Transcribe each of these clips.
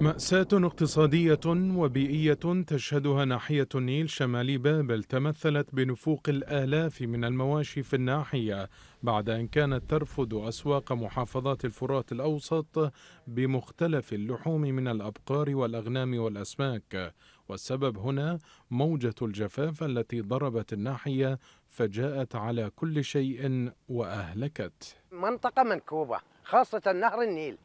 مأساة اقتصادية وبيئية تشهدها ناحية النيل شمالي بابل تمثلت بنفوق الآلاف من المواشي في الناحية بعد أن كانت ترفض أسواق محافظات الفرات الأوسط بمختلف اللحوم من الأبقار والأغنام والأسماك والسبب هنا موجة الجفاف التي ضربت الناحية فجاءت على كل شيء وأهلكت منطقة منكوبة خاصة نهر النيل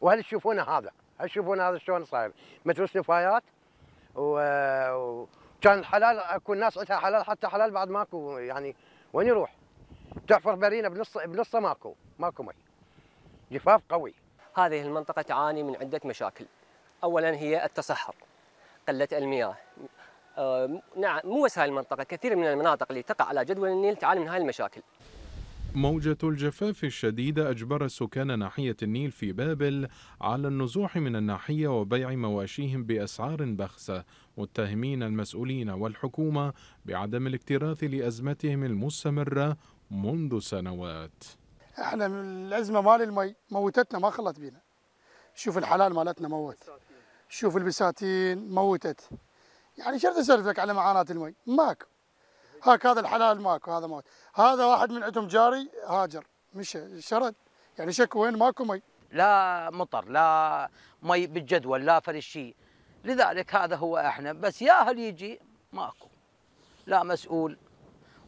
وهل تشوفون هذا شوفون هذا شلون صاير متروس نفايات وكان الحلال اكو ناس عندها حلال حتى حلال بعد ماكو يعني وين يروح؟ تحفر برينه بنص بنصه ماكو ماكو مي جفاف قوي هذه المنطقة تعاني من عدة مشاكل أولا هي التصحر قلة المياه آه، نعم مو بس هاي المنطقة كثير من المناطق اللي تقع على جدول النيل تعاني من هاي المشاكل موجة الجفاف الشديدة أجبرت سكان ناحية النيل في بابل على النزوح من الناحية وبيع مواشيهم بأسعار بخسة متهمين المسؤولين والحكومة بعدم الاكتراث لأزمتهم المستمرة منذ سنوات احنا الأزمة مال المي موتتنا ما خلت بينا شوف الحلال مالتنا موت شوف البساتين موتت يعني شو سالفتك على معاناة المي ماكو هاك هذا الحلال ماكو هذا ماكو هذا واحد من عندهم جاري هاجر مشى شرد يعني شكو وين ماكو مي لا مطر لا مي بالجدول لا فرش شيء لذلك هذا هو احنا بس ياهل يجي ماكو لا مسؤول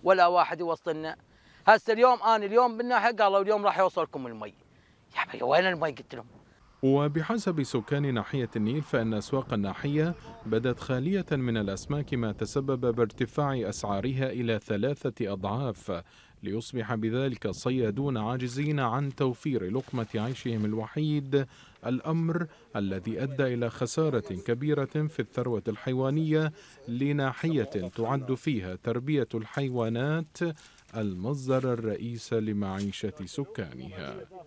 ولا واحد يوصلنا هسه اليوم انا اليوم بالناحيه قالوا اليوم راح يوصلكم المي يا وين المي قلت لهم وبحسب سكان ناحية النيل فإن أسواق الناحية بدت خالية من الأسماك ما تسبب بارتفاع أسعارها إلى ثلاثة أضعاف ليصبح بذلك الصيادون عاجزين عن توفير لقمة عيشهم الوحيد الأمر الذي أدى إلى خسارة كبيرة في الثروة الحيوانية لناحية تعد فيها تربية الحيوانات المصدر الرئيس لمعيشة سكانها